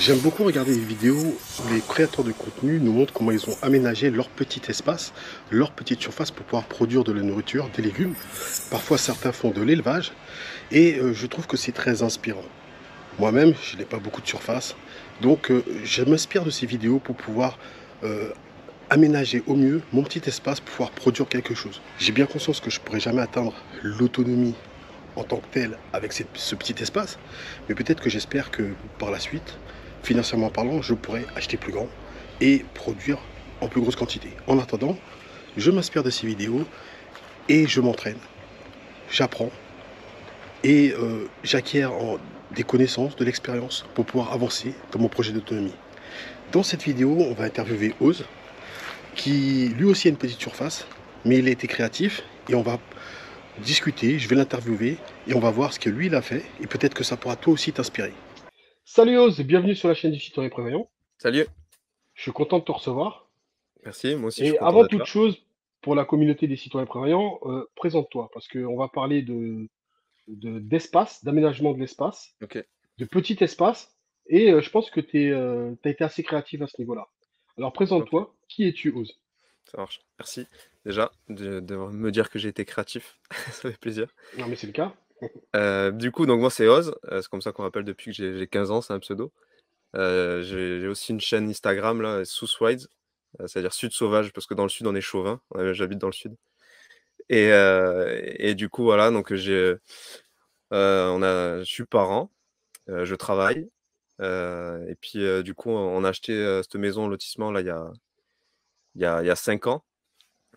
J'aime beaucoup regarder les vidéos où les créateurs de contenu nous montrent comment ils ont aménagé leur petit espace, leur petite surface pour pouvoir produire de la nourriture, des légumes. Parfois, certains font de l'élevage et euh, je trouve que c'est très inspirant. Moi-même, je n'ai pas beaucoup de surface, donc euh, je m'inspire de ces vidéos pour pouvoir euh, aménager au mieux mon petit espace pour pouvoir produire quelque chose. J'ai bien conscience que je ne pourrai jamais atteindre l'autonomie en tant que telle avec ce petit espace, mais peut-être que j'espère que par la suite, financièrement parlant, je pourrais acheter plus grand et produire en plus grosse quantité. En attendant, je m'inspire de ces vidéos et je m'entraîne, j'apprends et euh, j'acquiers des connaissances, de l'expérience pour pouvoir avancer dans mon projet d'autonomie. Dans cette vidéo, on va interviewer Oz, qui lui aussi a une petite surface, mais il a été créatif et on va discuter, je vais l'interviewer et on va voir ce que lui il a fait et peut-être que ça pourra toi aussi t'inspirer. Salut Oz, bienvenue sur la chaîne du citoyen prévoyant. Salut. Je suis content de te recevoir. Merci, moi aussi. je suis avant toute chose, pour la communauté des citoyens prévoyants, euh, présente-toi, parce qu'on va parler de, d'espace, d'aménagement de l'espace, de petit espace, et euh, je pense que tu euh, as été assez créatif à ce niveau-là. Alors présente-toi, qui es-tu, Oz Ça marche, merci. Déjà, de, de me dire que j'ai été créatif, ça fait plaisir. Non, mais c'est le cas. Euh, du coup, donc moi, c'est Oz. Euh, c'est comme ça qu'on m'appelle depuis que j'ai 15 ans, c'est un pseudo. Euh, j'ai aussi une chaîne Instagram, là, c'est-à-dire Sud Sauvage, parce que dans le Sud, on est chauvin. J'habite dans le Sud. Et, du coup, voilà, donc j'ai. on a, je suis parent, je travaille. et puis, du coup, on a acheté cette maison, lotissement, là, il y a, il y, a, cinq ans.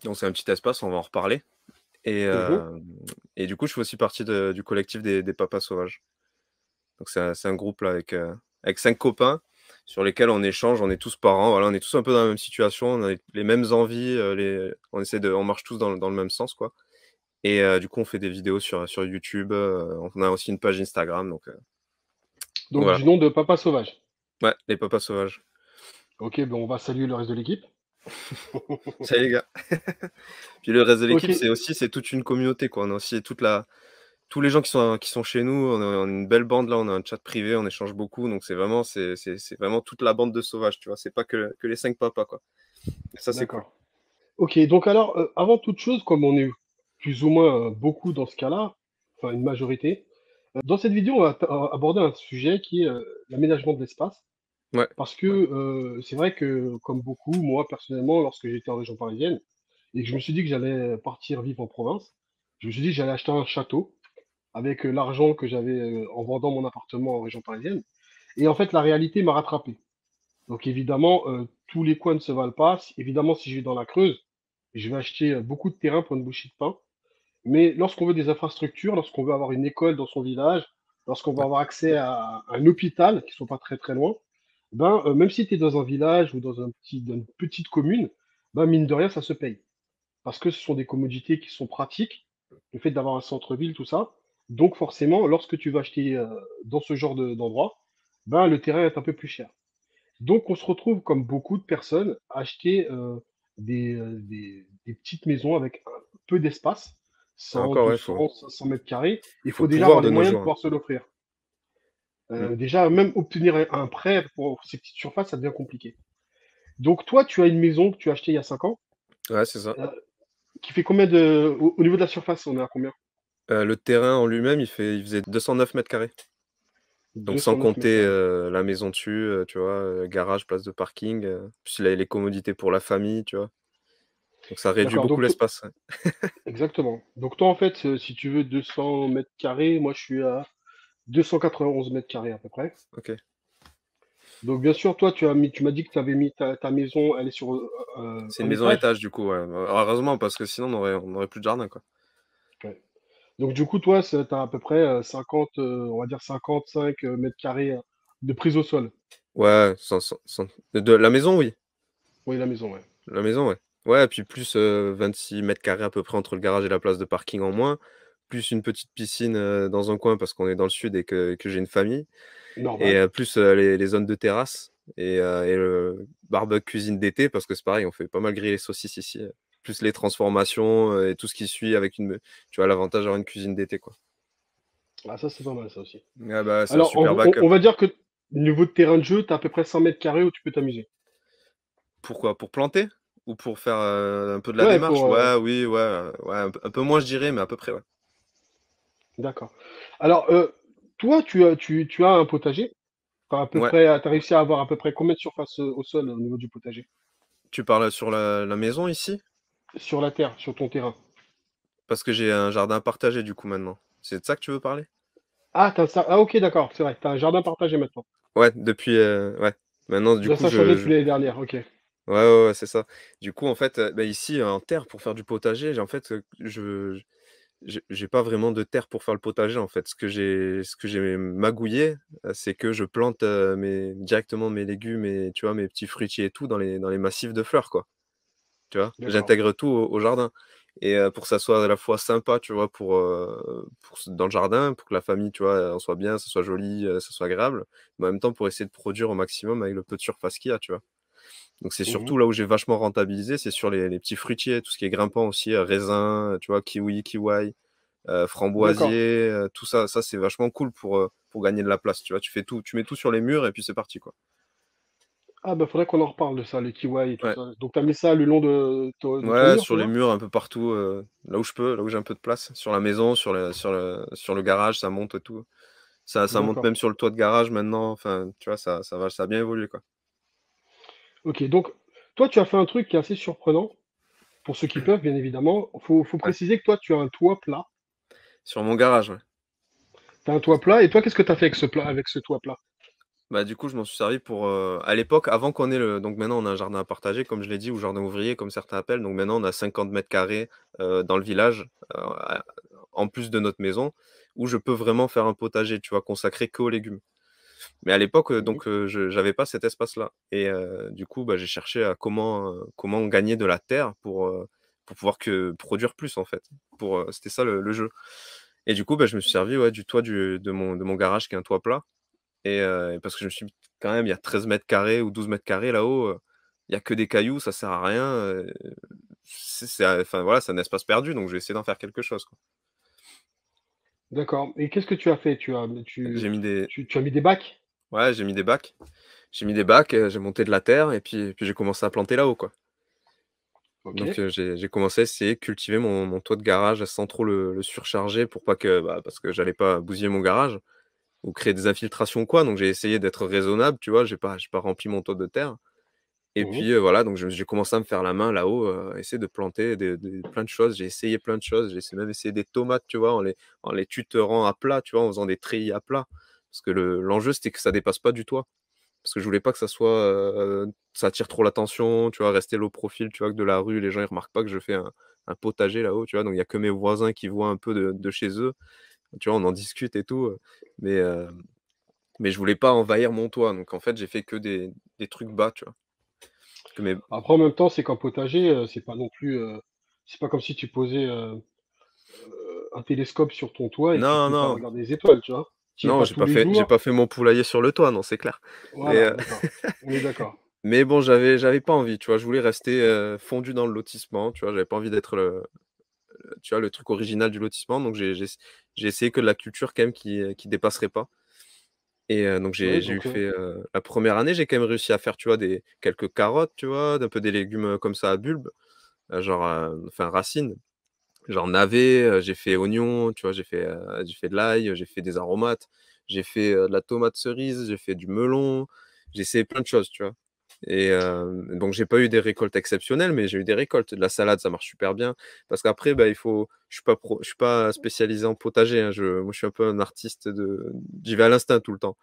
Donc, c'est un petit espace, on va en reparler. Mmh et, du coup, je fais aussi partie du collectif des, Papas Sauvages. Donc, c'est un, groupe là, euh, avec, cinq copains sur lesquels on échange, on est tous parents, voilà, on est tous un peu dans la même situation, on a les mêmes envies, euh, on essaie de, on marche tous dans, le même sens, quoi. Et euh, du coup, on fait des vidéos sur, YouTube, on a aussi une page Instagram, donc. du nom de Papa Sauvage. Ouais, les Papas Sauvages. Ok, ben, on va saluer le reste de l'équipe. Salut les gars. Puis le reste de l'équipe, c'est aussi c'est toute une communauté quoi. On a aussi toute la tous les gens qui sont qui sont chez nous. On a, une belle bande là. On a un chat privé. On échange beaucoup. Donc c'est vraiment c'est, vraiment toute la bande de sauvages. Tu vois, c'est pas que, que, les cinq papas quoi. ça c'est quoi Ok. Donc alors euh, avant toute chose, comme on est plus ou moins euh, beaucoup dans ce cas-là, enfin une majorité. Euh, dans cette vidéo, on va aborder un sujet qui est l'aménagement de l'espace. Parce que euh, c'est vrai que, comme beaucoup, moi personnellement, lorsque j'étais en région parisienne et que je me suis dit que j'allais partir vivre en province, je me suis dit que j'allais acheter un château avec euh, l'argent que j'avais euh, en vendant mon appartement en région parisienne. Et en fait, la réalité m'a rattrapé. Donc évidemment, tous les coins ne se valent pas. Évidemment, si je vais dans la Creuse, je vais acheter beaucoup de terrain pour une bouchée de pain. Mais lorsqu'on veut des infrastructures, lorsqu'on veut avoir une école dans son village, lorsqu'on veut avoir accès à un hôpital, qui ne sont pas très très loin, ben, euh, même si tu es dans un village ou dans, un petit, une petite commune, ben, mine de rien, ça se paye. Parce que ce sont des commodités qui sont pratiques, le fait d'avoir un centre-ville, tout ça. Donc forcément, lorsque tu vas acheter euh, dans ce genre d'endroit, ben, le terrain est un peu plus cher. Donc on se retrouve, comme beaucoup de personnes, à acheter euh, des, petites maisons avec peu d'espace, 100, mètres carrés. Il faut, faut déjà avoir les moyens de pouvoir se l'offrir. Mm. Euh, déjà, même obtenir un, prêt pour ces petites surfaces, ça devient compliqué. Donc, toi, tu as une maison que tu as achetée il y a 5 ans. Ouais, c'est ça. Euh, qui fait combien de. Au, niveau de la surface, on est à combien euh, Le terrain en lui-même, il, fait, il faisait 209 mètres carrés. Donc, sans compter la maison dessus, tu vois, garage, place de parking, puis les, commodités pour la famille, tu vois. Donc ça réduit beaucoup l'espace. Exactement. Donc toi, en fait, si tu veux 200 mètres carrés, moi je suis à 291 mètres carrés à peu près. Ok. Donc, bien sûr, toi, tu as mis, tu m'as dit que tu avais mis ta, maison, elle est sur. Euh, c'est une maison à étage, du coup, ouais. Heureusement, parce que sinon, on n'aurait aurait plus de jardin, quoi. Donc, du coup, toi, tu as à peu près 50, euh, euh, on va dire 55 mètres carrés de prise au sol. Ouais, De, la maison, oui. Oui, la maison, ouais. La maison, ouais. Ouais, et puis plus 26 mètres carrés à peu près entre le garage et la place de parking en moins plus une petite piscine dans un coin parce qu'on est dans le sud et que, j'ai une famille. Et plus les, zones de terrasse et, le barbecue cuisine d'été parce que c'est pareil, on fait pas mal griller les saucisses ici. Plus les transformations et tout ce qui suit avec une. Tu vois, l'avantage d'avoir une cuisine d'été, quoi. Ah, ça, c'est pas mal, ça aussi. Ah, bah, Alors, on, va dire que niveau de terrain de jeu, tu as à peu près 100 mètres carrés où tu peux t'amuser. Pourquoi Pour planter Ou pour faire un peu de la démarche euh, Ouais, oui, ouais. ouais un, un, peu moins, je dirais, mais à peu près, ouais. D'accord. Alors, euh, toi, tu, tu, tu, as un potager. Tu as, réussi à avoir à peu près combien de surface euh, au sol au niveau du potager Tu parles sur la, maison ici Sur la terre, sur ton terrain. Parce que j'ai un jardin partagé du coup maintenant. C'est de ça que tu veux parler ah, ah, ok, d'accord, c'est vrai. Tu as un jardin partagé maintenant. Ouais, depuis. Euh... ouais. Maintenant, du coup. Ça l'année dernière, ok. Ouais, ouais, c'est ça. Du coup, en fait, euh, bah, ici, en terre, pour faire du potager, en fait, je, j'ai pas vraiment de terre pour faire le potager en fait. Ce que j'ai, ce que j'ai magouillé, euh, c'est que je plante euh, directement mes légumes et tu vois mes petits fruitiers et tout dans les, dans les massifs de fleurs quoi. Tu vois, j'intègre tout au, jardin et euh, pour que ça soit à la fois sympa, tu vois, pour, dans le jardin, pour que la famille, tu vois, en soit bien, ça soit joli, ça soit agréable, mais en même temps pour essayer de produire au maximum avec le peu de surface qu'il y a, tu vois. Donc c'est mmh surtout là où j'ai vachement rentabilisé, c'est sur les, petits fruitiers, tout ce qui est grimpant aussi, euh, raisin, euh, tu vois, kiwi, kiwai, euh, framboisier, tout ça. Ça c'est vachement cool pour, pour gagner de la place, tu vois. Tu fais tout, tu mets tout sur les murs et puis c'est parti quoi. Ah bah faudrait qu'on en reparle de ça, les kiwai et tout ça. Donc t'as mis ça le long de, de, Ouais, sur les murs un peu partout, là où je peux, là où j'ai un peu de place, sur la maison, sur le, sur le, sur le garage, ça monte et tout. Ça, ça monte même sur le toit de garage maintenant. Enfin, tu vois, ça, ça va, ça a bien évolué quoi. Ok, donc toi, tu as fait un truc qui est assez surprenant. Pour ceux qui peuvent, bien évidemment, il faut, préciser que toi, tu as un toit plat. Sur mon garage, oui. Tu as un toit plat. Et toi, qu'est-ce que tu as fait avec ce, plat, avec ce toit plat bah, du coup, je m'en suis servi pour. Euh, à l'époque, avant qu'on ait le. Donc maintenant, on a un jardin à partager, comme je l'ai dit, ou jardin ouvrier, comme certains appellent. Donc maintenant, on a 50 mètres carrés euh, dans le village, euh, en plus de notre maison, où je peux vraiment faire un potager, tu vois, consacré que aux légumes. Mais à l'époque, euh, mmh donc, euh, je n'avais pas cet espace-là. Et euh, du coup, bah, j'ai cherché à comment, comment gagner de la terre pour, pour pouvoir que produire plus, en fait. Pour, c'était ça le, jeu. Et du coup, bah, je me suis mmh servi du toit de, mon, de mon garage qui est un toit plat. Et parce que je me suis dit, quand même, il y a 13 mètres carrés ou 12 mètres carrés là-haut, il n'y a que des cailloux, ça sert à rien. c'est, enfin, voilà, c'est un espace perdu, donc je vais essayer d'en faire quelque chose. Quoi. D'accord. Et qu'est-ce que tu as fait tu as, mis des... as mis des bacs Ouais, j'ai mis des bacs. J'ai mis des bacs, euh, j'ai monté de la terre et puis, puis j'ai commencé à planter là-haut. Quoi. Donc euh, j'ai, commencé à essayer de cultiver mon, toit de garage sans trop le, surcharger pour pas que bah, parce que j'allais pas bousiller mon garage ou créer des infiltrations ou quoi. Donc j'ai essayé d'être raisonnable, tu vois, j'ai pas, j'ai pas rempli mon toit de terre. Et mmh puis voilà, donc j'ai commencé à me faire la main là-haut, essayer de planter plein de choses. J'ai essayé plein de choses. J'ai même essayé des tomates, tu vois, en les, en les tutorant à plat, tu vois, en faisant des treillis à plat. Parce que l'enjeu, c'était que ça dépasse pas du toit. Parce que je voulais pas que ça soit. ça attire trop l'attention, tu vois, rester low profil, tu vois, que de la rue, les gens, ils remarquent pas que je fais un, potager là-haut, tu vois. Donc il y a que mes voisins qui voient un peu de, chez eux. Tu vois, on en discute et tout. Mais mais je voulais pas envahir mon toit. Donc en fait, j'ai fait que des, des, trucs bas, tu vois. Après, en même temps, c'est qu'en potager, euh, c'est pas non plus. Euh, c'est pas comme si tu posais euh, un télescope sur ton toit et non, tu non. les étoiles, tu vois. non, j'ai pas, fait, pas fait mon poulailler sur le toit, non, c'est clair. mais, d'accord. mais bon, j'avais, j'avais pas envie, tu vois. Je voulais rester fondu dans le lotissement, tu vois. J'avais pas envie d'être le, tu le truc original du lotissement. Donc j'ai, essayé que de la culture quand même qui, qui dépasserait pas. Et donc j'ai eu fait la première année, j'ai quand même réussi à faire, tu vois, des quelques carottes, tu vois, d'un peu des légumes comme ça à bulbe, genre enfin racines, genre navet, j'ai fait oignon, tu vois, j'ai fait j'ai fait de l'ail, j'ai fait des aromates, j'ai fait de la tomate cerise, j'ai fait du melon, j'ai essayé plein de choses, tu vois. Et donc, j'ai pas eu des récoltes exceptionnelles, mais j'ai eu des récoltes. De la salade, ça marche super bien. Parce qu'après, bah, il faut. Je suis pas je suis pas spécialisé en potager. Hein. Je... Moi, je suis un peu un artiste de. J'y vais à l'instinct tout le temps.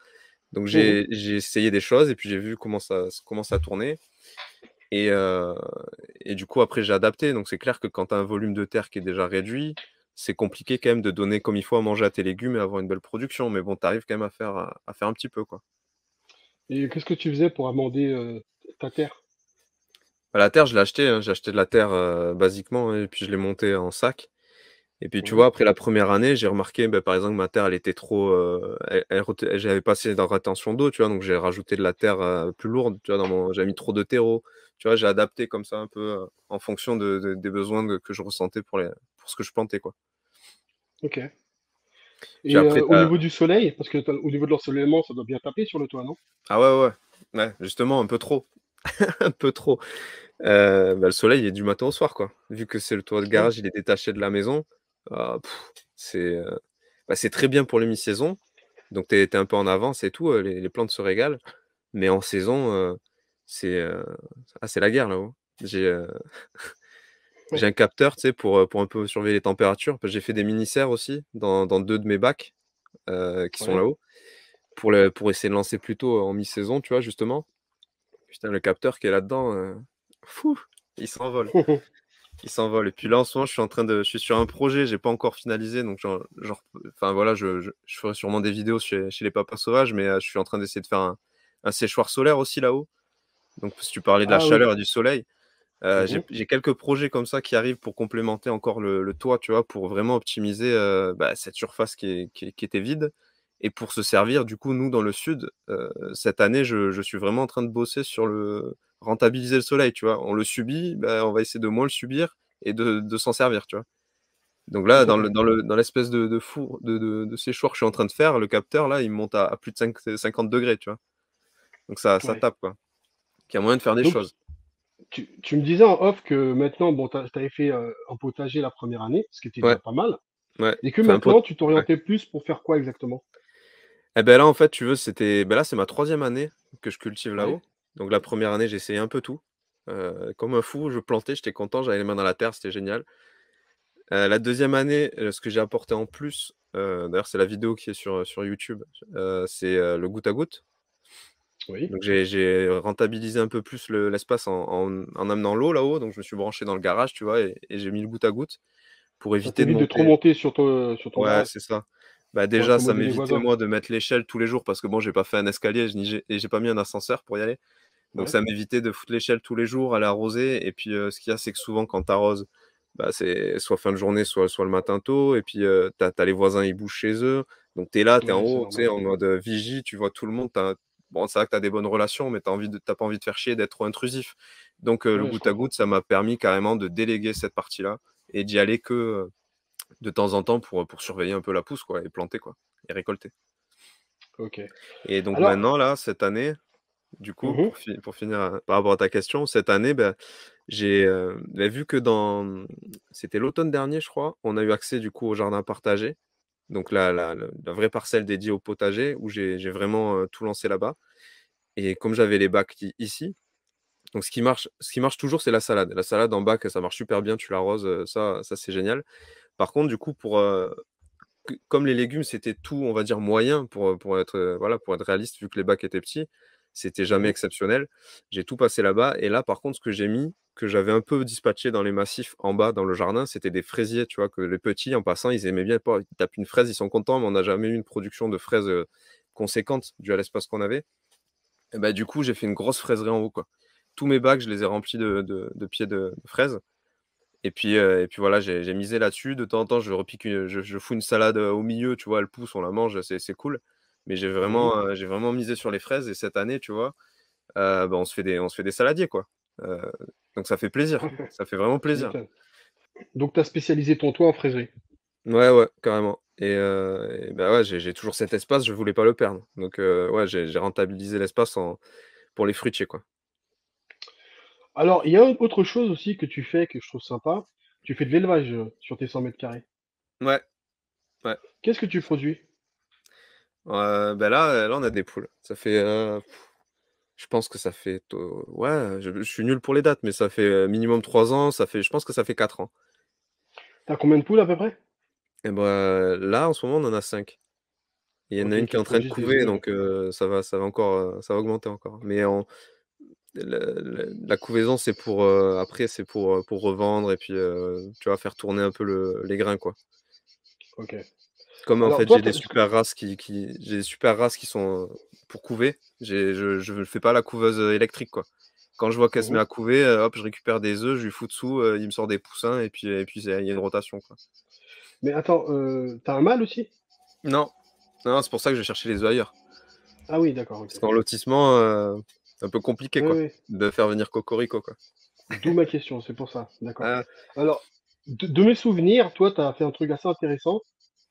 Donc, mmh j'ai essayé des choses et puis j'ai vu comment ça, commence à tournait. Et, et du coup, après, j'ai adapté. Donc, c'est clair que quand tu as un volume de terre qui est déjà réduit, c'est compliqué quand même de donner comme il faut à manger à tes légumes et avoir une belle production. Mais bon, tu arrives quand même à faire, faire un petit peu. quoi. Et qu'est-ce que tu faisais pour amender ta terre bah, La terre, je l'ai acheté. Hein. J'ai acheté de la terre euh, basiquement hein, et puis je l'ai monté en sac. Et puis, tu mmh. vois, après la première année, j'ai remarqué, bah, par exemple, ma terre, elle était trop. Euh, elle, j'avais passé dans rétention d'eau, tu vois, donc j'ai rajouté de la terre euh, plus lourde, tu vois, mon... j'ai mis trop de terreau, tu vois, j'ai adapté comme ça un peu en fonction des besoins que je ressentais pour, les, pour ce que je plantais, quoi. Ok. Et au niveau du soleil, parce que au niveau de l'ensoleillement, ça doit bien taper sur le toit, non Ah ouais, ouais, ouais, justement, un peu trop. un peu trop. Euh, bah, le soleil est du matin au soir, quoi. Vu que c'est le toit de garage, il est détaché de la maison. Ah, euh, bah, c'est très bien pour les mi-saison. Donc, tu es, un peu en avance et tout. Euh, les, plantes se régalent. Mais en saison, ah, c'est la guerre là-haut. J'ai un capteur pour, pour un peu surveiller les températures. J'ai fait des mini-serres aussi dans, deux de mes bacs qui sont là-haut pour, pour essayer de lancer plus tôt en mi-saison, tu vois, justement. Putain, le capteur qui est là-dedans, euh, il s'envole. il s'envole. Et puis là, en ce moment, je suis en train de, je suis sur un projet, je n'ai pas encore finalisé, donc enfin voilà, je, ferai sûrement des vidéos chez, les papas sauvages, mais euh, je suis en train d'essayer de faire un, séchoir solaire aussi là-haut. Donc si tu parlais de la ah chaleur et du soleil, euh, mhm. j'ai quelques projets comme ça qui arrivent pour complémenter encore le, toit, tu vois, pour vraiment optimiser bah, cette surface qui était vide et pour se servir, du coup, nous, dans le sud, euh, cette année, je, suis vraiment en train de bosser sur le rentabiliser le soleil, tu vois. On le subit, bah, on va essayer de moins le subir et de, s'en servir, tu vois. Donc là, dans, le, dans, le, dans l'espèce de, four, de, séchoir que je suis en train de faire, le capteur, là, il monte à, plus de 5, 50 degrés, tu vois. Donc ça, ça tape, quoi. Il y a moyen de faire des choses. Tu, me disais en off que maintenant, bon, tu avais fait un euh, potager la première année, ce qui était pas mal. Et que maintenant, tu t'orientais plus pour faire quoi exactement eh ben là, en fait, tu veux, c'était. Ben là, c'est ma troisième année que je cultive là-haut. Donc la première année, j'ai essayé un peu tout. Euh, comme un fou, je plantais, j'étais content, j'avais les mains dans la terre, c'était génial. Euh, la deuxième année, euh, ce que j'ai apporté en plus, d'ailleurs, c'est la vidéo qui est sur, sur YouTube, c'est le goutte à goutte. Oui. Donc j'ai rentabilisé un peu plus l'espace en, amenant l'eau là-haut. Donc je me suis branché dans le garage, tu vois, et, j'ai mis le goutte à goutte pour éviter de, trop monter sur ton. Sur ouais, c'est ça. Bah déjà, ça m'évitait moi de mettre l'échelle tous les jours parce que bon, j'ai pas fait un escalier et j'ai pas mis un ascenseur pour y aller. Donc ça m'évitait de foutre l'échelle tous les jours, à l'arroser Et puis euh, ce qu'il y a, c'est que souvent quand t'arroses, bah, c'est soit fin de journée, soit, soit le matin tôt. Et puis euh, tu as les voisins, ils bougent chez eux. Donc tu es là, tu es en haut, tu en mode euh, vigie, tu vois tout le monde. Bon, c'est vrai que as des bonnes relations, mais t'as envie de... pas envie de faire chier, d'être trop intrusif. Donc le goutte à goutte, ça m'a permis carrément de déléguer cette partie-là et d'y aller que de temps en temps pour, pour surveiller un peu la pousse quoi, et planter quoi, et récolter. Ok. Et donc maintenant, là, cette année, du coup, mmh pour, finir euh, par rapport à ta question, cette année, ben, j'ai euh, ben, vu que dans. C'était l'automne dernier, je crois, on a eu accès du coup au jardin partagé. Donc la, la, vraie parcelle dédiée au potager, où j'ai vraiment euh, tout lancé là-bas. Et comme j'avais les bacs ici, donc ce qui marche, ce qui marche toujours, c'est la salade. La salade en bac, ça marche super bien, tu l'arroses, ça, ça c'est génial. Par contre, du coup, pour, euh, comme les légumes, c'était tout, on va dire, moyen pour, euh, pour, être, euh, voilà, pour être réaliste, vu que les bacs étaient petits, c'était jamais exceptionnel. J'ai tout passé là-bas. Et là, par contre, ce que j'ai mis, que j'avais un peu dispatché dans les massifs en bas, dans le jardin, c'était des fraisiers, tu vois, que les petits, en passant, ils aimaient bien. Ils tapent une fraise, ils sont contents, mais on n'a jamais eu une production de fraises conséquente due à l'espace qu'on avait. Et bah, du coup, j'ai fait une grosse fraiserie en haut, quoi. Tous mes bacs, je les ai remplis de, pieds de fraises. Et puis, euh, et puis voilà, j'ai misé là-dessus. De temps en temps, je repique, euh, je, fous une salade euh, au milieu, tu vois, elle pousse, on la mange, c'est cool. Mais j'ai vraiment, j'ai vraiment misé sur les fraises. Et cette année, tu vois, bah, on, se fait des, on se fait des saladiers, quoi. donc ça fait plaisir, ça fait vraiment plaisir. Donc tu as spécialisé ton toit en fraiserie Ouais, ouais, carrément. Et, bah ouais, j'ai toujours cet espace, je voulais pas le perdre. Donc ouais, j'ai rentabilisé l'espace pour les fruitiers, quoi. Alors, il y a autre chose aussi que tu fais que je trouve sympa. Tu fais de l'élevage euh, sur tes 100 mètres carrés. Ouais, ouais. Qu'est-ce que tu produis? Ben là, euh, là, on a des poules. Ça fait, euh, je pense que ça fait, ouais, je, suis nul pour les dates, mais ça fait minimum 3 ans. Ça fait, je pense que ça fait 4 ans. T'as combien de poules à peu près? Et eh ben là, en ce moment, on en a 5. Il y en a une qui est en train de couver, donc ça va, ça va encore, ça va augmenter encore. Mais en la, couvaison, c'est pour euh, après, c'est pour, euh, pour revendre et puis euh, tu vas faire tourner un peu le, les grains, quoi. Ok. Comme en fait, j'ai des super races qui, j'ai super races qui sont pour couver. Je ne fais pas la couveuse électrique, quoi. Quand je vois qu'elle se met mmh à couver, hop, je récupère des œufs, je lui fous dessous, il me sort des poussins et puis et puis il y a une rotation, quoi. Mais attends, t'as un mâle aussi Non, non, c'est pour ça que je cherchais les œufs ailleurs. Ah oui, d'accord. Okay. Parce lotissement, un peu compliqué quoi, de faire venir Cocorico. D'où ma question, c'est pour ça. D'accord. Ah. Alors, de, mes souvenirs, toi, tu as fait un truc assez intéressant.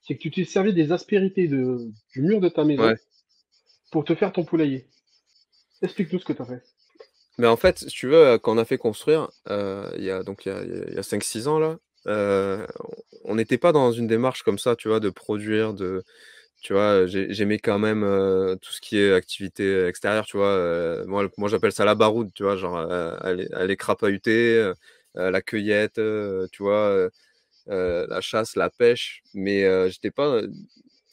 C'est que tu t'es servi des aspérités de, du mur de ta maison pour te faire ton poulailler. Explique-nous ce que tu as fait. Mais ben, en fait, si tu veux, euh, quand on a fait construire, euh, il y a, donc il y a, 5-6 ans, là, euh, on n'était pas dans une démarche comme ça, tu vois, de produire, de, tu vois, j'aimais quand même tout ce qui est activité extérieure, tu vois. moi, moi j'appelle ça la baroude, tu vois, genre aller, aller, crapahuter, la cueillette, tu vois, la chasse, la pêche. Mais j'étais pas.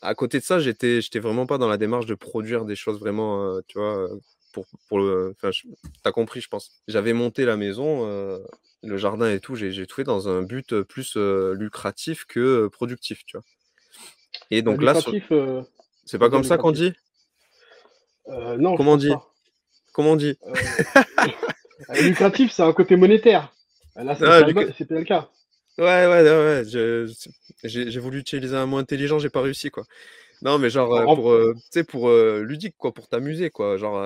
À côté de ça, j'étais, j'étais vraiment pas dans la démarche de produire des choses vraiment, tu vois, pour, pour le. t'as compris, je pense. J'avais monté la maison, le jardin et tout, j'ai, tout fait dans un but plus lucratif que productif, tu vois. Et donc là, euh, c'est pas comme ça qu'on dit euh, Non. Comment on dit Comment on dit Lucratif, c'est un côté monétaire. Là, c'est ah, le cas. Ouais, ouais, ouais. J'ai voulu utiliser un mot intelligent, j'ai pas réussi, quoi. Non, mais genre, euh, tu pour, pour ludique, quoi, pour t'amuser, quoi. Genre,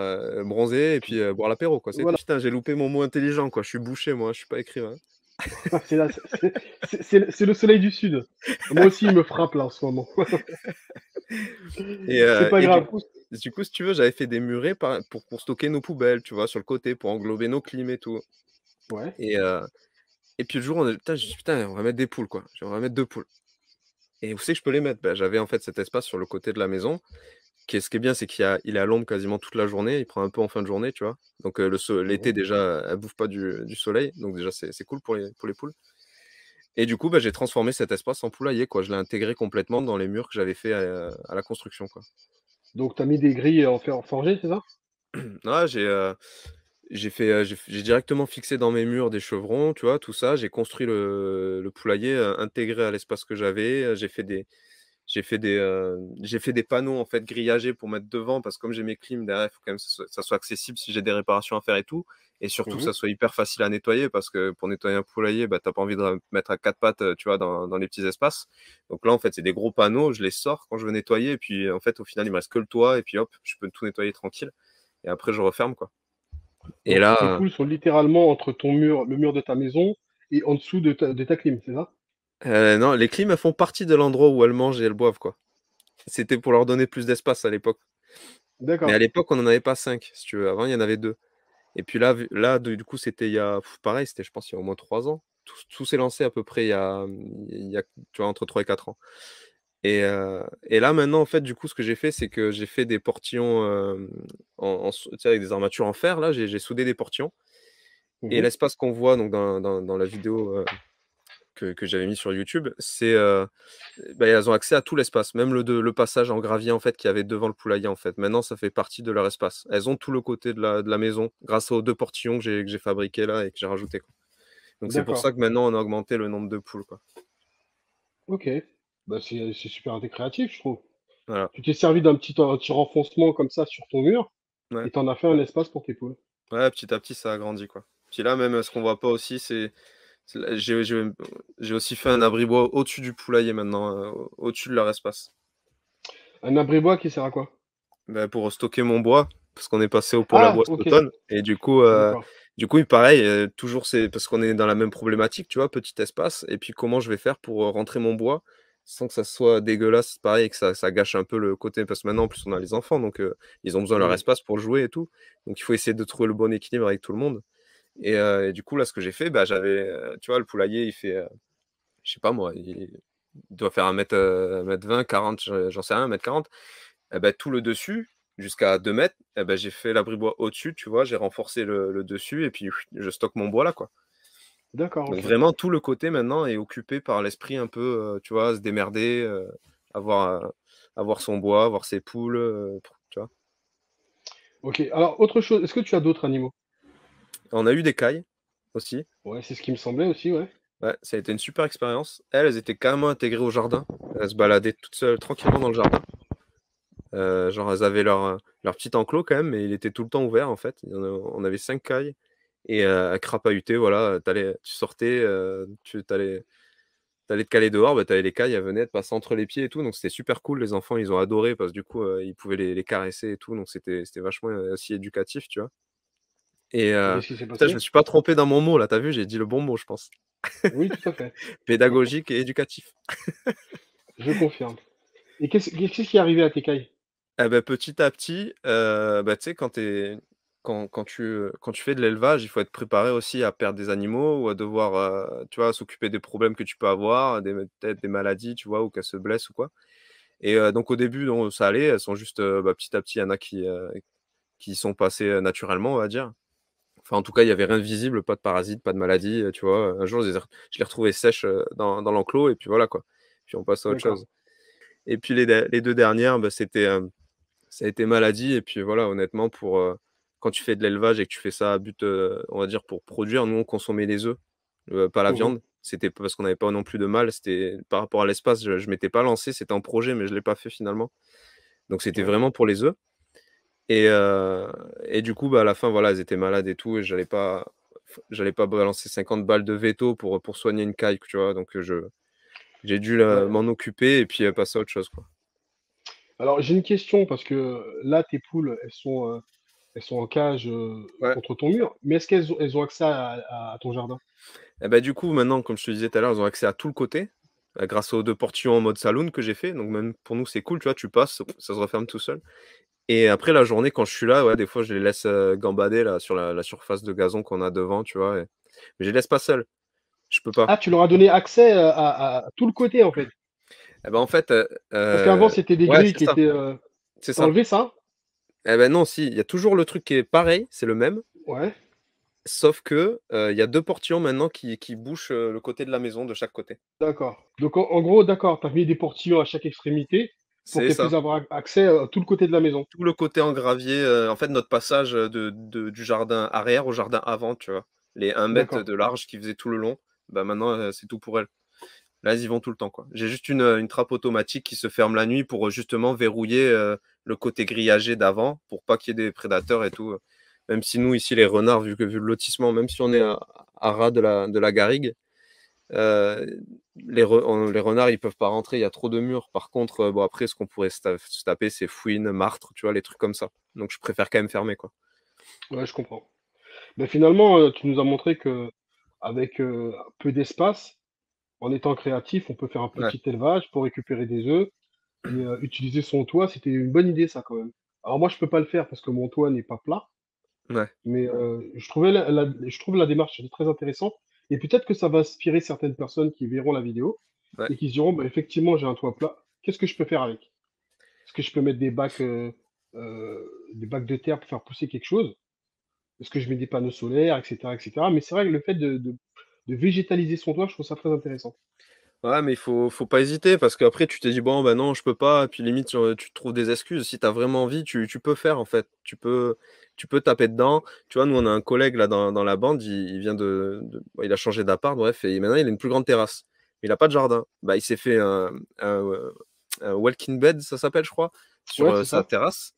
bronzer et puis boire l'apéro, quoi. Putain, j'ai loupé mon mot intelligent, quoi. Je suis bouché, moi, je suis pas écrivain. c'est, le soleil du sud. Moi aussi, il me frappe là en ce moment. Euh, c'est pas grave. Du coup, si tu veux, j'avais fait des murets pour, stocker nos poubelles, tu vois, sur le côté, pour englober nos clims et tout. Ouais. Et, euh, et puis le jour, on a, putain, putain, on va mettre des poules, quoi. On va mettre deux poules. Et vous savez que je peux les mettre ben, J'avais en fait cet espace sur le côté de la maison ce qui est bien, c'est qu'il est à l'ombre quasiment toute la journée. Il prend un peu en fin de journée, tu vois. Donc euh, ah l'été, déjà, elle bouffe pas du, soleil. Donc déjà, c'est cool pour les, pour les poules. Et du coup, bah, j'ai transformé cet espace en poulailler. Quoi. Je l'ai intégré complètement dans les murs que j'avais fait euh, à, la construction. Quoi. Donc, tu as mis des grilles euh, en fer forgé, c'est ça ah, j'ai, fait, j'ai, directement fixé dans mes murs des chevrons, tu vois, tout ça. J'ai construit le, poulailler intégré à l'espace que j'avais. J'ai fait des, j'ai fait des euh, j'ai fait des panneaux en fait grillagés pour mettre devant parce que comme j'ai mes clims derrière il faut quand même que ça soit, accessible si j'ai des réparations à faire et tout et surtout que mmh ça soit hyper facile à nettoyer parce que pour nettoyer un poulailler bah t'as pas envie de mettre à quatre pattes euh, tu vois dans, dans les petits espaces donc là en fait c'est des gros panneaux je les sors quand je veux nettoyer et puis en fait au final il me reste que le toit et puis hop je peux tout nettoyer tranquille et après je referme quoi et là les poules sont littéralement entre ton mur le mur de ta maison et en dessous de de ta clim c'est ça euh, non, les clims font partie de l'endroit où elles mangent et elles boivent, quoi. C'était pour leur donner plus d'espace à l'époque. D'accord. Mais à l'époque, on n'en avait pas cinq, si tu veux. Avant, il y en avait deux. Et puis là, là du coup, c'était il y a. Pareil, c'était, je pense, il y a au moins trois ans. Tout, s'est lancé à peu près il y, a, tu vois, entre trois et 4 ans. Euh, et, là, maintenant, en fait, du coup, ce que j'ai fait, c'est que j'ai fait des portillons euh, en, avec des armatures en fer. Là, j'ai soudé des portillons. Et mmh l'espace qu'on voit donc, dans, la vidéo que, j'avais mis sur YouTube, c'est euh, bah, elles ont accès à tout l'espace, même le, le passage en gravier en fait qu'il y avait devant le poulailler en fait. Maintenant, ça fait partie de leur espace. Elles ont tout le côté de la, de la maison grâce aux deux portillons que j'ai fabriqués là et que j'ai rajouté. Donc c'est pour ça que maintenant on a augmenté le nombre de poules. Quoi. Ok, bah, c'est super créatif, je trouve. Tu t'es servi d'un petit, petit, renfoncement comme ça sur ton mur ouais. et t'en as fait un espace pour tes poules. Ouais, petit à petit ça a grandi quoi. Puis là même ce qu'on voit pas aussi c'est j'ai aussi fait un abri-bois au-dessus du poulailler maintenant, euh, au-dessus de leur espace. Un abri-bois qui sert à quoi ben, Pour stocker mon bois, parce qu'on est passé au poulailler à bois Et du coup, euh, du coup pareil, euh, toujours c'est parce qu'on est dans la même problématique, tu vois, petit espace. Et puis comment je vais faire pour rentrer mon bois sans que ça soit dégueulasse, pareil, et que ça, gâche un peu le côté, parce que maintenant, en plus, on a les enfants, donc ils ont besoin de leur espace pour jouer et tout. Donc il faut essayer de trouver le bon équilibre avec tout le monde. Euh, et, du coup, là, ce que j'ai fait, bah, j'avais, euh, tu vois, le poulailler, il fait, euh, je sais pas moi, il doit faire 1m, 20 40, j'en sais rien, 1m40. Et eh ben tout le dessus, jusqu'à 2 mètres, et eh ben j'ai fait l'abri bois au-dessus, tu vois, j'ai renforcé le, dessus et puis je stocke mon bois là, quoi. D'accord. Donc vraiment, tout le côté maintenant est occupé par l'esprit un peu, tu vois, se démerder, avoir, avoir son bois, avoir ses poules, tu vois. Ok, alors autre chose, est-ce que tu as d'autres animaux on a eu des cailles aussi. Ouais, c'est ce qui me semblait aussi, ouais. Ouais, ça a été une super expérience. Elles, elles étaient carrément intégrées au jardin. Elles se baladaient toutes seules, tranquillement dans le jardin. Euh, genre, elles avaient leur, leur petit enclos quand même, mais il était tout le temps ouvert en fait. On avait cinq cailles et euh, à crapahuter, voilà, allais, tu sortais, euh, tu allais te caler dehors, bah, t'avais les cailles, elles venaient, te passer entre les pieds et tout. Donc c'était super cool. Les enfants, ils ont adoré parce que du coup, ils pouvaient les, les, caresser et tout. Donc c'était vachement aussi éducatif, tu vois. Et euh, putain, je me suis pas trompé dans mon mot là, t'as vu, j'ai dit le bon mot, je pense. Oui, tout à fait. Pédagogique et éducatif. je confirme. Et qu'est-ce qui est arrivé à tes eh ben, Petit à petit, euh, bah, quand, es, quand, quand, tu, quand tu fais de l'élevage, il faut être préparé aussi à perdre des animaux ou à devoir euh, tu vois, s'occuper des problèmes que tu peux avoir, peut-être des maladies, tu vois, ou qu'elles se blessent ou quoi. Et euh, donc au début, donc, ça allait, elles sont juste euh, bah, petit à petit, il y en a qui, qui sont passées naturellement, on va dire en tout cas, il n'y avait rien de visible, pas de parasites, pas de maladie, euh, tu vois. Un jour, je les retrouvais sèches euh, dans, l'enclos, et puis voilà, quoi. Puis on passe à autre chose. Et puis les, deux dernières, bah, c'était, euh, ça a été maladie, et puis voilà, honnêtement, pour, quand tu fais de l'élevage et que tu fais ça à but, on va dire, pour produire, nous, on consommait les œufs, pas la mmh viande. C'était parce qu'on n'avait pas non plus de mal, c'était par rapport à l'espace, je ne m'étais pas lancé, c'était un projet, mais je ne l'ai pas fait finalement. Donc c'était vraiment pour les œufs. Euh, et, du coup, bah, à la fin, voilà, elles étaient malades et tout, et j'allais pas, j'allais pas balancer 50 balles de veto pour, pour soigner une caille, tu vois. Donc, euh, je, j'ai dû euh, m'en occuper et puis passer à autre chose, quoi. Alors, j'ai une question parce que là, tes poules, elles sont, elles sont en cage contre ton mur, mais est-ce qu'elles ont, accès à, ton jardin Eh bah, Du coup, maintenant, comme je te disais tout à l'heure, elles ont accès à tout le côté grâce aux deux portions en mode saloon que j'ai fait. Donc, même pour nous, c'est cool, tu vois, tu passes, ça se referme tout seul. Et après la journée, quand je suis là, des fois, je les laisse euh, gambader là, sur la, surface de gazon qu'on a devant, tu vois. Mais je les laisse pas seuls. Je peux pas. Ah, tu leur as donné accès euh, à, tout le côté, en fait. Eh ben, en fait. Euh, Parce qu'avant, euh, c'était des grilles qui étaient. c'est ça. Enlevé ça hein Eh ben non, si. Il y a toujours le truc qui est pareil, c'est le même. Ouais. Sauf que il y a deux portillons maintenant qui, qui bouchent le côté de la maison de chaque côté. D'accord. Donc en, gros, d'accord, tu as mis des portillons à chaque extrémité pour qu'elle puisse avoir accès à euh, tout le côté de la maison. Tout le côté en gravier, euh, en fait, notre passage euh, de, du jardin arrière au jardin avant, tu vois. Les 1 mètre de large qui faisaient tout le long, bah maintenant, c'est tout pour elle. Là, ils y vont tout le temps, quoi. J'ai juste une, trappe automatique qui se ferme la nuit pour justement verrouiller le côté grillagé d'avant, pour pas qu'il y ait des prédateurs et tout. Même si nous, ici, les renards, vu que vu le lotissement, même si on est à, ras de la, de la garrigue, euh, les, renards, ils peuvent pas rentrer, il y a trop de murs. Par contre, euh, bon, après, ce qu'on pourrait se, taper, c'est fouine, martre, tu vois, les trucs comme ça. Donc, je préfère quand même fermer, quoi. Ouais, je comprends. Mais finalement, euh, tu nous as montré que avec peu d'espace, en étant créatif, on peut faire un petit élevage pour récupérer des œufs. Et, utiliser son toit, c'était une bonne idée, ça, quand même. Alors, moi, je peux pas le faire parce que mon toit n'est pas plat. Mais je, trouvais je trouve la démarche très intéressante et peut-être que ça va inspirer certaines personnes qui verront la vidéo et qui se diront, bah, effectivement, j'ai un toit plat. Qu'est-ce que je peux faire avec Est-ce que je peux mettre des bacs, euh, euh, des bacs de terre pour faire pousser quelque chose Est-ce que je mets des panneaux solaires, etc. etc. Mais c'est vrai que le fait de, de végétaliser son toit, je trouve ça très intéressant. Ouais, mais il faut, faut pas hésiter parce qu'après, tu t'es dit, bon, ben non, je peux pas. Puis limite, tu, tu trouves des excuses. Si tu as vraiment envie, tu, peux faire en fait. Tu peux, tu peux taper dedans. Tu vois, nous, on a un collègue là dans, la bande. Il, vient de, Il a changé d'appart, bref. Et maintenant, il a une plus grande terrasse. il n'a pas de jardin. Bah, il s'est fait un, euh, walking bed, ça s'appelle, je crois, sur euh, sa terrasse.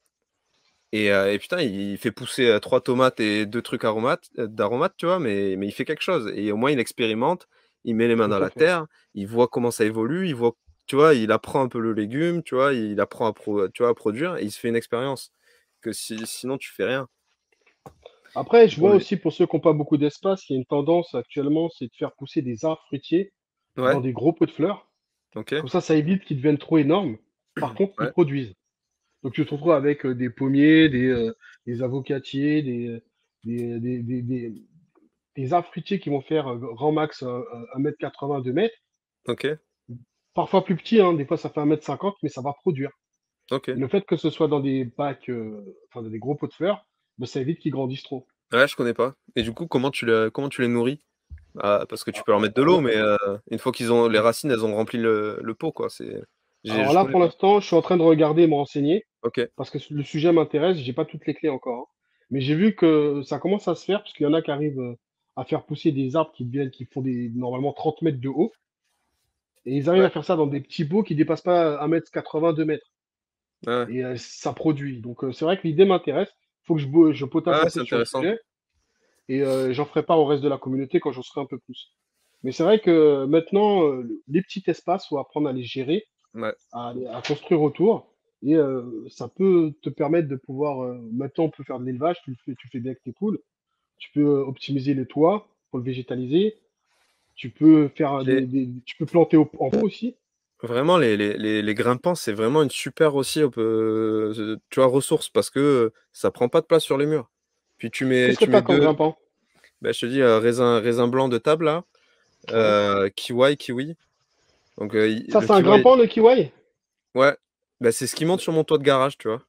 Et, euh, et, putain, il fait pousser trois tomates et deux trucs d'aromates, tu vois, mais, mais il fait quelque chose. Et au moins, il expérimente il met les mains dans la terre, il voit comment ça évolue, il voit, tu vois, il apprend un peu le légume, tu vois, il apprend à, produire et il se fait une expérience. Que sinon, tu fais rien. Après, je vois aussi pour ceux qui n'ont pas beaucoup d'espace, il y a une tendance actuellement, c'est de faire pousser des arbres fruitiers dans des gros pots de fleurs. Donc ça, ça évite qu'ils deviennent trop énormes. Par mmh, contre, ils produisent. Donc, tu te retrouves avec euh, des pommiers, des, euh, avocatiers, des, euh, des, des arbres fruitiers qui vont faire euh, grand max 1m80, euh, euh, 2m. Ok. Parfois plus petit, hein, des fois ça fait 1m50, mais ça va produire. Le fait que ce soit dans des bacs, enfin dans des gros pots de fleurs, ben, ça évite qu'ils grandissent trop. Ouais, je connais pas. Et du coup, comment tu les, comment tu les nourris ah, Parce que tu peux leur mettre de l'eau, mais une fois qu'ils ont les racines, elles ont rempli le, pot, quoi. C'est. Alors là, pour l'instant, je suis en train de regarder me renseigner. ok Parce que le sujet m'intéresse, j'ai pas toutes les clés encore. Hein. Mais j'ai vu que ça commence à se faire, parce qu'il y en a qui arrivent à faire pousser des arbres qui deviennent, qui font des, normalement 30 mètres de haut. Et ils arrivent à faire ça dans des petits pots qui ne dépassent pas 1 m 82 mètres. Ah et euh, ça produit. Donc euh, c'est vrai que l'idée m'intéresse. Il faut que je, je potasse ah ouais, et euh, j'en ferai pas au reste de la communauté quand j'en serai un peu plus. Mais c'est vrai que euh, maintenant, les petits espaces, faut apprendre à les gérer, à, construire autour. Et ça peut te permettre de pouvoir. maintenant, on peut faire de l'élevage, tu tu fais bien avec tes poules tu peux optimiser le toit pour le végétaliser. Tu peux faire des, tu peux planter au, en pot aussi. Vraiment, les, les, les, grimpants, c'est vraiment une super aussi, euh, tu vois, ressource parce que ça prend pas de place sur les murs. Puis tu mets. Tu mets deux... grimpant ben, Je te dis, euh, raisin, raisin blanc de table, là. Euh, kiwi, kiwi. Donc, ça, c'est un grimpant, le kiwi Ouais. Ben, c'est ce qui monte sur mon toit de garage, tu vois.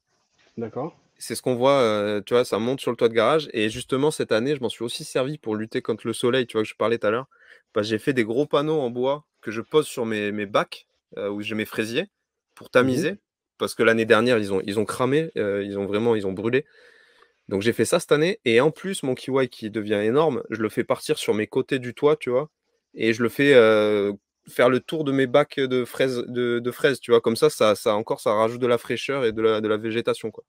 D'accord c'est ce qu'on voit, euh, tu vois, ça monte sur le toit de garage. Et justement, cette année, je m'en suis aussi servi pour lutter contre le soleil, tu vois, que je parlais tout à l'heure. que bah, j'ai fait des gros panneaux en bois que je pose sur mes, bacs euh, où j'ai mes fraisiers pour mmh tamiser. Parce que l'année dernière, ils ont, ils ont cramé, euh, ils ont vraiment ils ont brûlé. Donc j'ai fait ça cette année. Et en plus, mon kiwi qui devient énorme, je le fais partir sur mes côtés du toit, tu vois. Et je le fais faire le tour de mes bacs de fraises, de, tu vois. Comme ça, ça, ça encore, ça rajoute de la fraîcheur et de la, de la végétation, quoi.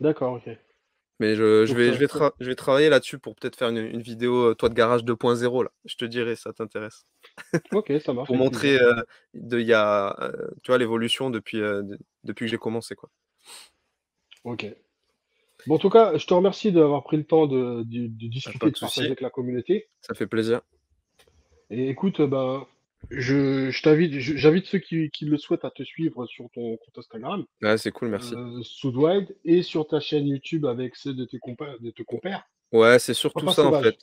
D'accord, ok. Mais je, vais, euh, je, vais, travailler là-dessus pour peut-être faire une, vidéo euh, toi, toit de garage 2.0. Là. Je te dirai, ça t'intéresse. Ok, ça marche. pour montrer euh, tu vois, l'évolution depuis, que j'ai commencé. Quoi. Ok. Bon, en tout cas, je te remercie d'avoir pris le temps de, discuter, de, avec la communauté. Ça fait plaisir. Et écoute, bah, je, t'invite, j'invite ceux qui, le souhaitent à te suivre sur ton compte Instagram. Ouais, c'est cool, merci. Euh, Soudwide et sur ta chaîne YouTube avec ceux de tes, de compères. Ouais, c'est surtout ça en fait.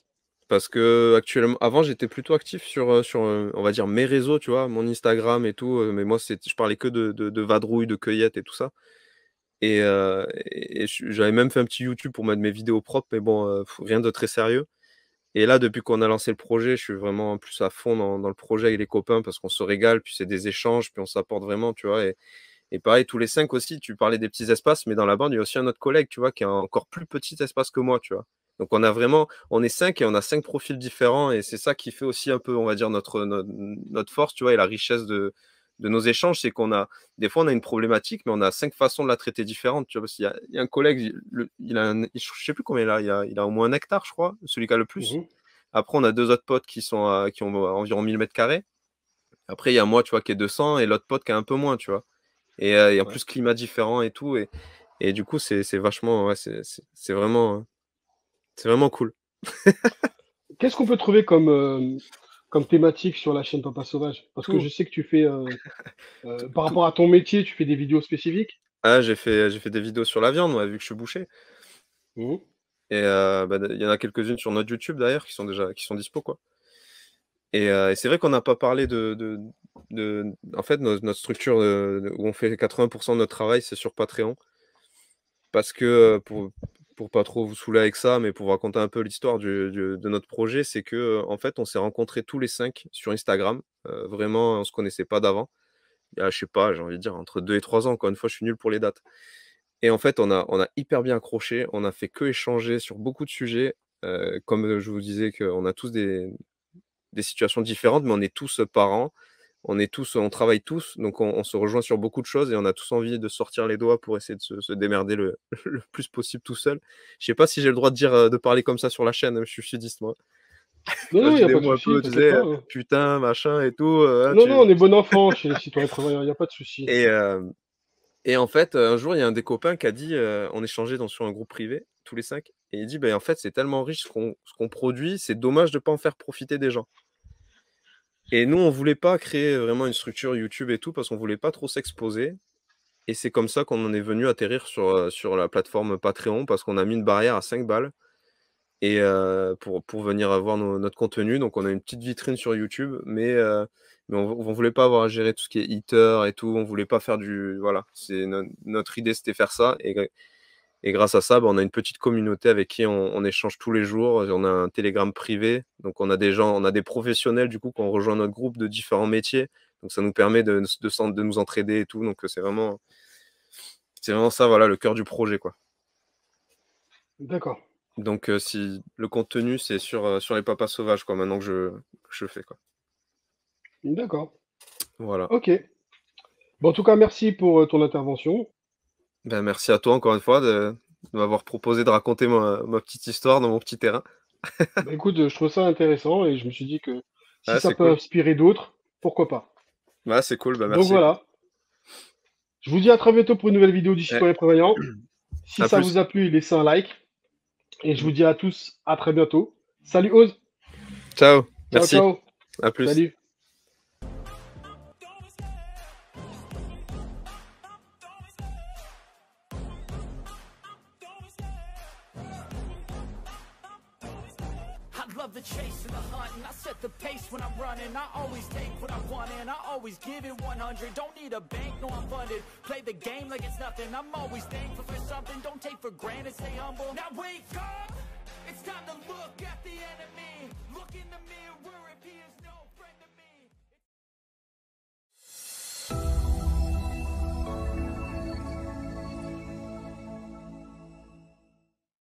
Parce que actuellement, avant j'étais plutôt actif sur, euh, sur, euh, on va dire, mes réseaux, tu vois, mon Instagram et tout. Euh, mais moi, je parlais que de, de, vadrouille, de cueillette et tout ça. Et, j'avais même fait un petit YouTube pour mettre mes vidéos propres, mais bon, rien de très sérieux. Et là, depuis qu'on a lancé le projet, je suis vraiment plus à fond dans, le projet avec les copains parce qu'on se régale, puis c'est des échanges, puis on s'apporte vraiment, tu vois. Et, pareil, tous les cinq aussi, tu parlais des petits espaces, mais dans la bande, il y a aussi un autre collègue, tu vois, qui a encore plus petit espace que moi, tu vois. Donc on a vraiment, on est cinq et on a cinq profils différents, et c'est ça qui fait aussi un peu, on va dire, notre, notre force, tu vois, et la richesse de, de nos échanges, c'est qu'on a des fois on a une problématique, mais on a cinq façons de la traiter différentes. Tu vois, il y a un collègue, je il a, je sais plus combien il a, il a, au moins un hectare, je crois, celui qui a le plus. Mhm. Après, on a deux autres potes qui sont qui ont environ 1000 mètres carrés. Après, il y a moi, tu vois, qui est 200 et l'autre pote qui a un peu moins, tu vois. Et, en euh, plus, climat différent et tout. Et, et du coup, c'est, vachement, c'est, vraiment, c'est vraiment cool. Qu'est-ce qu'on peut trouver comme, euh, comme thématique sur la chaîne Papa Sauvage Parce que je sais que tu fais, euh, euh, par rapport à ton métier, tu fais des vidéos spécifiques. Ah, j'ai fait, j'ai fait des vidéos sur la viande, a vu que je suis bouché. Mmh. Et euh, bah, il y en a quelques-unes sur notre YouTube d'ailleurs qui sont déjà qui sont dispo quoi. Et, c'est vrai qu'on n'a pas parlé de, en fait notre, notre structure où on fait 80% de notre travail c'est sur Patreon parce que pour, pas trop vous saouler avec ça, mais pour raconter un peu l'histoire de notre projet, c'est que euh, en fait, on s'est rencontrés tous les cinq sur Instagram. Euh, vraiment, on se connaissait pas d'avant. je sais pas, j'ai envie de dire entre deux et trois ans. Encore une fois, je suis nul pour les dates. Et en fait, on a, on a hyper bien accroché. On a fait que échanger sur beaucoup de sujets. Euh, comme je vous disais, qu'on a tous des, des situations différentes, mais on est tous parents on est tous, on travaille tous, donc on, se rejoint sur beaucoup de choses et on a tous envie de sortir les doigts pour essayer de se, démerder le, plus possible tout seul. Je sais pas si j'ai le droit de dire, euh, de parler comme ça sur la chaîne, je suis sudiste moi. Non, non, il pas de euh, hein. Putain, machin et tout. Euh, ah, non, non, on est bon enfant il n'y a pas de souci. Et, et en fait, un jour, il y a un des copains qui a dit, on échangeait dans, sur un groupe privé, tous les cinq, et il dit, bah, en fait, c'est tellement riche ce qu'on produit, c'est dommage de ne pas en faire profiter des gens. Et nous, on voulait pas créer vraiment une structure YouTube et tout parce qu'on voulait pas trop s'exposer. Et c'est comme ça qu'on en est venu atterrir sur, euh, sur la plateforme Patreon parce qu'on a mis une barrière à 5 balles et euh, pour, venir avoir notre contenu. Donc, on a une petite vitrine sur YouTube, mais, euh, on ne voulait pas avoir à gérer tout ce qui est hitter et tout. On voulait pas faire du. Voilà, c'est notre idée, c'était faire ça. Et, et grâce à ça, bah, on a une petite communauté avec qui on, échange tous les jours. On a un Telegram privé. Donc, on a des gens, on a des professionnels du coup qui ont rejoint notre groupe de différents métiers. Donc, ça nous permet de, de, nous entraider et tout. Donc, euh, c'est vraiment, vraiment ça, voilà, le cœur du projet, quoi. D'accord. Donc, euh, si le contenu, c'est sur, euh, sur les papas sauvages, quoi, maintenant que je, fais, quoi. D'accord. Voilà. Ok. en tout cas, merci pour ton intervention. Ben, merci à toi encore une fois de, m'avoir proposé de raconter ma, petite histoire dans mon petit terrain. Bah, écoute, je trouve ça intéressant et je me suis dit que si ah, ça peut inspirer d'autres, pourquoi pas. Bah, c'est cool, bah, merci. Donc voilà. Je vous dis à très bientôt pour une nouvelle vidéo du citoyen Si ça vous a plu, laissez un like. Et je vous mm. dis à tous à très bientôt. Salut Oz. Ciao. ciao merci. Ciao. À plus. Salut. running I always take what I want and I always give it 100 Don't need a bank, no I'm funded Play the game like it's nothing I'm always thankful for something Don't take for granted, stay humble Now wake up! It's time to look at the enemy Look in the mirror